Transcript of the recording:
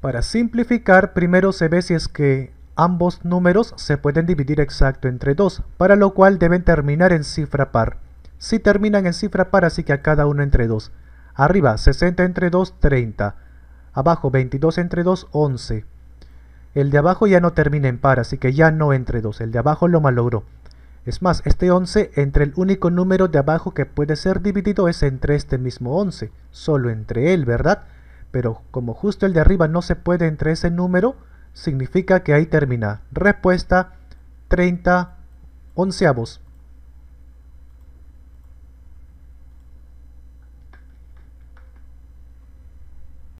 Para simplificar, primero se ve si es que ambos números se pueden dividir exacto entre 2, para lo cual deben terminar en cifra par. Si terminan en cifra par, así que a cada uno entre 2. Arriba, 60 entre 2, 30. Abajo, 22 entre 2, 11. El de abajo ya no termina en par, así que ya no entre 2. El de abajo lo malogró. Es más, este 11 entre el único número de abajo que puede ser dividido es entre este mismo 11, solo entre él, ¿verdad? pero como justo el de arriba no se puede entre ese número, significa que ahí termina. Respuesta 30 onceavos.